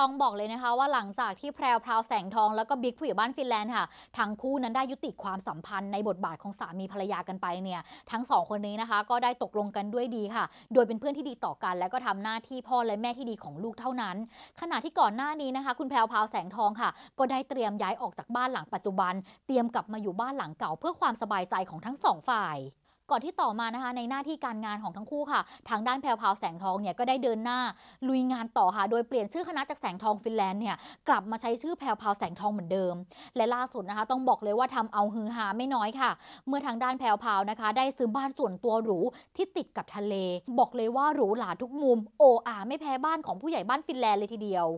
ต้องบอกเลยนะคะว่าหลังจากที่แพรวพราวแสงทองแล้วก็บิ๊กผู้ใหญ่บ้านฟินแลนด์ค่ะทั้งคู่นั้นได้ยุติความสัมพันธ์ในบทบาทของสามีภรรยากันไปเนี่ยทั้งสองคนนี้นะคะก็ได้ตกลงกันด้วยดีค่ะ โดยเป็นเพื่อนที่ดีต่อกันและก็ทำหน้าที่พ่อและแม่ที่ดีของลูกเท่านั้น ขณะที่ก่อนหน้านี้นะคะคุณแพรวพราวแสงทองค่ะก็ได้เตรียมย้ายออกจากบ้านหลังปัจจุบัน เตรียมกลับมาอยู่บ้านหลังเก่าเพื่อความสบายใจของทั้งสองฝ่ายก่อนที่ต่อมานะคะในหน้าที่การงานของทั้งคู่ค่ะ ทางด้านแพรวแสงทองเนี่ยก็ได้เดินหน้าลุยงานต่อค่ะ โดยเปลี่ยนชื่อคณะจากแสงทองฟินแลนด์เนี่ยกลับมาใช้ชื่อแพรวแสงทองเหมือนเดิม และล่าสุดนะคะต้องบอกเลยว่าทำเอาฮือฮาไม่น้อยค่ะ เมื่อทางด้านแพรวนะคะได้ซื้อบ้านส่วนตัวหรูที่ติดกับทะเล บอกเลยว่าหรูหราทุกมุม โออาไม่แพ้บ้านของผู้ใหญ่บ้านฟินแลนด์เลยทีเดียว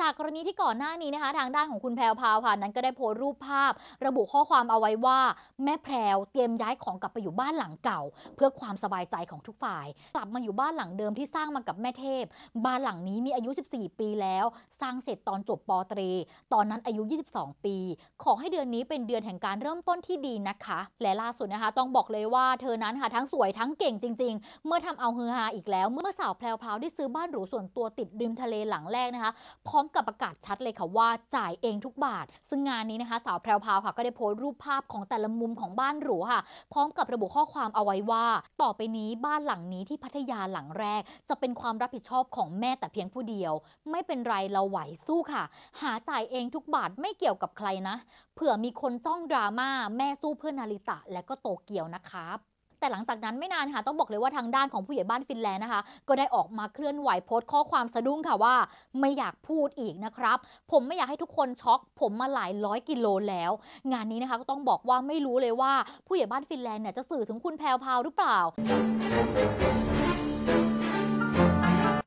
จากกรณีที่ก่อนหน้านี้นะคะ ทางด้านของคุณแพรวพาวค่ะ นั้นก็ได้โพสต์รูปภาพ ระบุข้อความเอาไว้ว่าแม่แพรวเตรียมย้ายของกลับไปอยู่บ้านหลังเก่า เพื่อความสบายใจของทุกฝ่ายกลับมาอยู่บ้านหลังเดิมที่สร้างมากับแม่เทพ บ้านหลังนี้มีอายุ 14 ปีแล้วสร้างเสร็จตอนจบปตรี ตอนนั้นอายุ 22 ปี ขอให้เดือนนี้เป็นเดือนแห่งการเริ่มต้นที่ดีนะคะ และล่าสุดนะคะต้องบอกเลยว่าเธอนั้นค่ะทั้งสวยทั้งเก่งจริง ๆ เมื่อทำเอาฮือฮาอีกแล้ว เมื่อสาวแพรวพาว ได้ซื้อบ้านหรูส่วนตัวติดริมทะเลหลังแรกนะคะพร้อมกับประกาศชัดเลยค่ะว่าจ่ายเองทุกบาท ซึ่งงานนี้นะคะ สาวแพรวพาวค่ะก็ได้โพสต์รูปภาพของแต่ละมุมของบ้านหรูค่ะ พร้อมกับระบุข้อความเอาไว้ว่า ต่อไปนี้บ้านหลังนี้ที่พัทยาหลังแรก จะเป็นความรับผิดชอบของแม่แต่เพียงผู้เดียว ไม่เป็นไรเราไหวสู้ค่ะ หาจ่ายเองทุกบาทไม่เกี่ยวกับใครนะเผื่อมีคนจ้องดราม่าแม่สู้เพื่อนาริตะและก็โตเกียวนะครับแต่หลังจากนั้นไม่นานค่ะต้องบอกเลยว่าทางด้านของผู้ใหญ่บ้านฟินแลนด์นะคะก็ได้ออกมาเคลื่อนไหวโพสต์ข้อความสะดุ้งค่ะว่า ไม่อยากพูดอีกนะครับ ผมไม่อยากให้ทุกคนช็อก ผมมาหลายร้อยกิโลแล้ว งานนี้นะคะ ก็ต้องบอกว่าไม่รู้เลยว่าผู้ใหญ่บ้านฟินแลนด์เนี่ยจะสื่อถึงคุณแพลวพาวหรือเปล่า